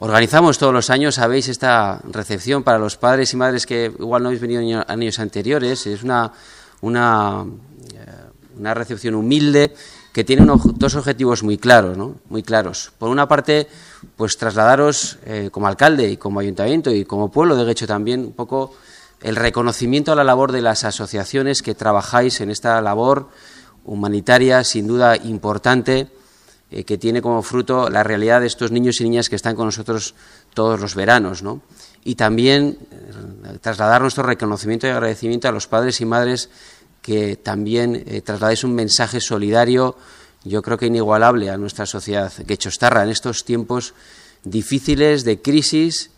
Organizamos todos los años, sabéis, esta recepción para los padres y madres que igual no habéis venido años anteriores. Es una, una, eh, una recepción humilde que tiene dos objetivos muy claros, muy claros. Por una parte, pues trasladaros eh, como alcalde y como ayuntamiento y como pueblo de Guecho también un poco el reconocimiento a la labor de las asociaciones que trabajáis en esta labor humanitaria, sin duda importante eh, que tiene como fruto la realidad de estos niños y niñas que están con nosotros todos los veranos. ¿no? Y también eh, trasladar nuestro reconocimiento y agradecimiento a los padres y madres que también trasladan eh, trasladáis un mensaje solidario, yo creo que inigualable a nuestra sociedad que chostarra en estos tiempos difíciles de crisis